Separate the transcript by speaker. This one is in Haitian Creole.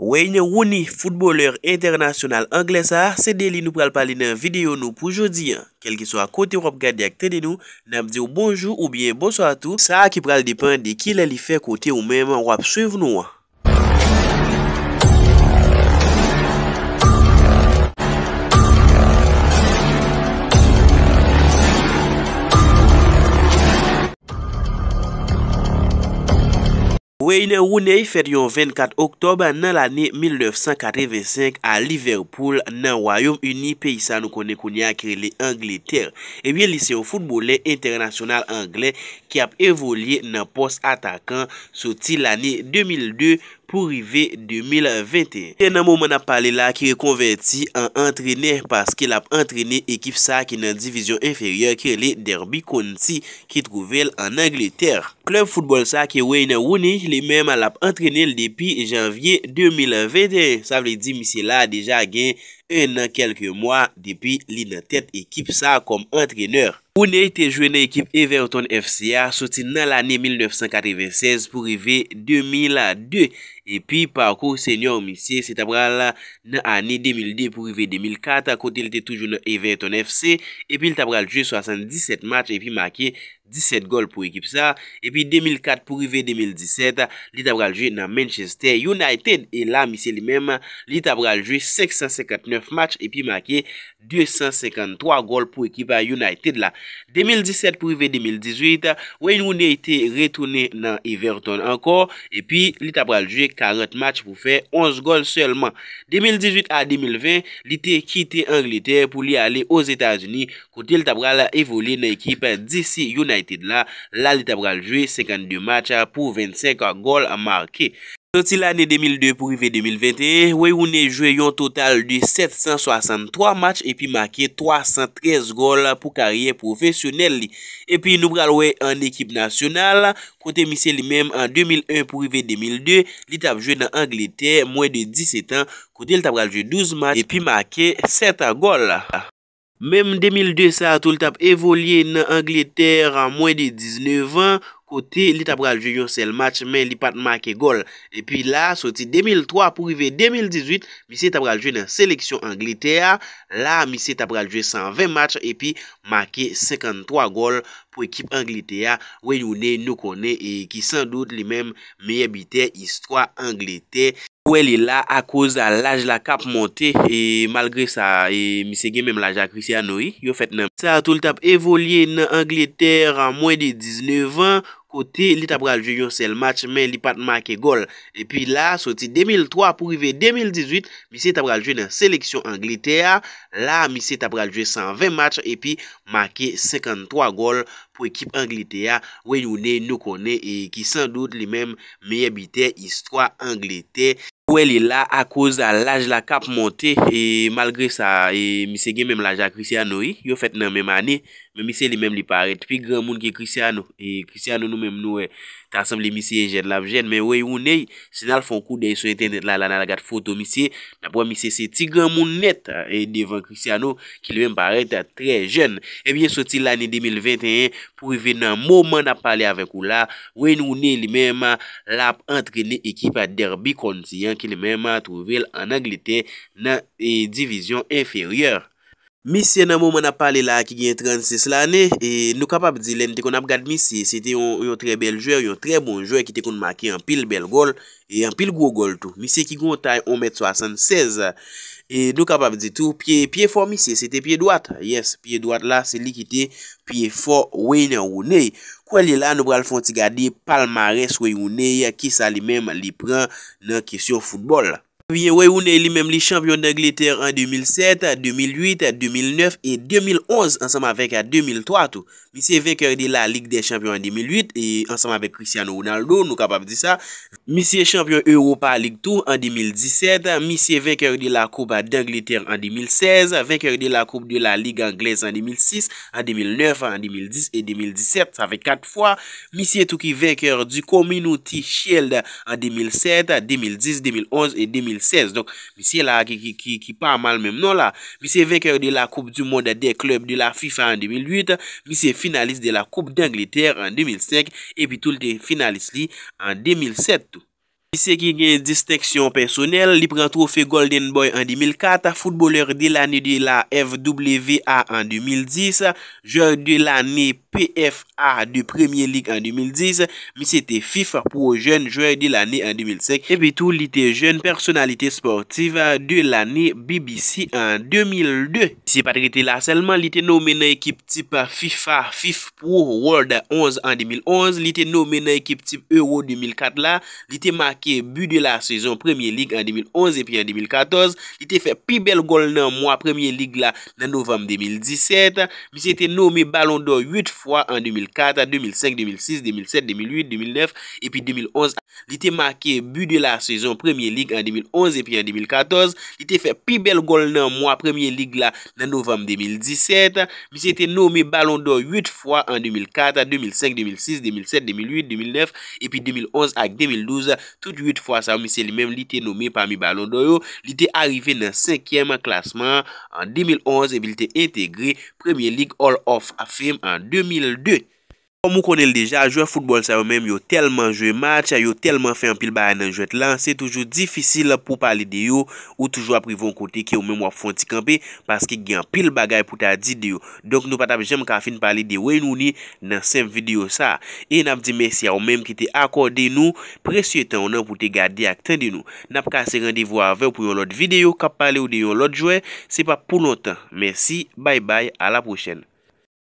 Speaker 1: Wey nye wouni, fouteboleur internasyonal Anglesa, se deli nou pral pali nan videyo nou pou jodi. Kel ki so a kote wap gade ak tede nou, nan mdi ou bonjou ou bien bonso atou, sa a ki pral depan de ki lali fe kote ou menman wap suev nou. Ouè, inè wou nè yi fètyon 24 oktob nan l'anè 1985 a Liverpool nan wayom uni peyisan nou konè konè akirele Angleterre. Ebyè eh liseyo futbolè internasyonal Anglè ki ap evoli nan post atakan soti l'anè 2002-2003. pou rive 2021. Yen nan mouman ap pale la ki rekonverti an antrene, paske la ap antrene ekip sa ki nan divizyon inferyor ki le derbi konti ki trouvel an Angleterre. Klub foutbol sa ki wey nan wouni, le menman la ap antrene le depi janvye 2021. Sa vle di misi la deja gen Un e nan kelke mwa depi li nan tet ekip sa kom antreneur. Poune ite jwen nan ekip Everton FCA soti nan l ane 1996 pou rive 2002 ekip. e pi parkour senior misye se tabral la nan ane 2002 pou rive 2004, kote li te toujou nan Everton FC, e pi li tabral jwe 77 match, e pi make 17 gol pou ekip sa, e pi 2004 pou rive 2017 li tabral jwe nan Manchester United e la misye li men, li tabral jwe 659 match, e pi make 253 gol pou ekip United la 2017 pou rive 2018 wey nou ne ite retoune nan Everton ankor, e pi li tabral jwe 40 match pou fè 11 gol selman. 2018 a 2020, lite kite Angleterre pou li ale o Zeta Zuni. Kote lita pral evoli nan ekip DC United la. La lita pral jwe 52 match pou 25 gol a marke. Soti la ne 2002 pou rive 2021, wey ou ne jwe yon total di 763 match epi make 313 gol pou karyen profesyonel li. Epi nou bral wey an ekip nasyonal, kote misye li mem an 2001 pou rive 2002, li tap jwe nan Angleterre mwen de 17 an, kote li tap bral jwe 12 match epi make 7 gol. Mem 2002 sa, tou li tap evolye nan Angleterre mwen de 19 an. Kote li tabraljwe yon sel match men li pat make gol. Epi la soti 2003 pou rive 2018 misi tabraljwe nan seleksyon Anglitea. La misi tabraljwe 120 match epi make 53 gol pou ekip Anglitea. Wey yone nou kone e ki san dout li men meye bite istwa Anglitea. Wè li la akouza laj la kap montè e malgre sa e misège mèm laj akrisya noui yo fèt nan. Sa tou l tap evolye nan Angleterre an mwen de 19-20 Pote li tabraljwe yon sel match men li pat make gol. E pi la soti 2003 pou rive 2018 mi se tabraljwe nan seleksyon Anglitea. La mi se tabraljwe 120 match e pi make 53 gol pou ekip Anglitea. Wey yon ne nou konen e ki san dout li men meye bite istwa Anglitea. Wè li la akouza laj la kap montè e malgre sa e misè gen mèm laj la Krisiano yo fèt nan mèm anè mè misè li mèm li paret pi gran moun ki Krisiano e Krisiano nou mèm nou e Tansam li misye e jen laf jen men wey ou ney senal fon kou dey sou eten net la la nan lagat foto misye. Na pwa misye se tigran moun net e devan kriksyano ki lwen parete tre jen. Ebyen soti lani 2021 pou i ven nan mouman ap pale avek ou la wey nou ney li menman lap antrene ekipa derbi kontiyan ki li menman trovel an aglete nan e divizyon inferyar. Missye nan mouman ap pale la ki gen 36 lane, nou kapap di len te kon ap gad missye, se te yon tre bel jwe, yon tre bon jwe ki te kon make yon pil bel gol, yon e pil go gol tou. Missye ki goun tay 1m76, e nou kapap di tou, piye fò missye, se te piye dwat, yes, piye dwat la se li ki te piye fò weyne ou ney. Kwen li la nou bral fò ti gade palmare sou wey ou ney, ki sa li menm li pran nan kesyon foutbol la. Viye wey ou ne li mem li champion d'Angleterre en 2007, 2008, 2009 et 2011 Ansama vek a 2003 tou Misye vekèr de la lig de champion en 2008 Ansama vek Cristiano Ronaldo nou kapap di sa Misye champion Europa League tou en 2017 Misye vekèr de la coupe d'Angleterre en 2016 Vekèr de la coupe de la lig anglaise en 2006 En 2009, en 2010 et 2017 Sa vek 4 fwa Misye tou ki vekèr du community shield en 2007, 2010, 2011 et 2010 Donc, mi se la ki pa mal memnon la, mi se venker de la koup du monde de club de la FIFA en 2008, mi se finaliste de la koup d'Angleterre en 2005, epi tout le finaliste li en 2007. Mi se ki gen disteksyon personel, li pren trofe Golden Boy an 2004, futboleur de l'anye de la FWA an 2010, jouy de l'anye PFA de Premier League an 2010, mi se te FIFA pro jen jouy de l'anye an 2005, e bi tou li te jen personalite sportive de l'anye BBC an 2002. L'été patrété la selman, l'été nou menè ekip tip FIFA FIFA World 11 an 2011. L'été nou menè ekip tip Euro 2004 la. L'été makè bu de la sezon Premier League an 2011 epi an 2014. L'été fè pi bel gol nan mwa Premier League la nan November 2017. L'été nou menè balon do 8 fwa an 2004, 2005, 2006, 2007, 2008, 2009 epi 2011. L'été makè bu de la sezon Premier League an 2011 epi an 2014. L'été fè pi bel gol nan mwa Premier League la nan November 2017. En novem 2017, mi se te nomi balon d'or 8 fwa en 2004, 2005, 2006, 2007, 2008, 2009, epi 2011 ak 2012, tout 8 fwa sa, mi se li men li te nomi parmi balon d'or yo, li te arrive nan 5e klasman en 2011, e bil te integre Premier League All of Afim en 2002. Ou mou konel deja, jwe futbol sa yo menm yo telman jwe matcha, yo telman fe an pil bagay nan jwet lan, se toujou difisil pou pali de yo, ou toujou aprivo an kote ki yo menm wap fwanti kampe, paski gen pil bagay pou ta di de yo. Donk nou patap jem ka fin pali de wey nou ni nan sem video sa. E nap di mersi a yo menm ki te akorde nou, presye tan ou nan pou te gade ak tende nou. Nap kase randevo ave ou pou yon lot videyo, kap pale ou de yon lot jwe, se pa pou notan. Mersi, bay bay, a la prochen.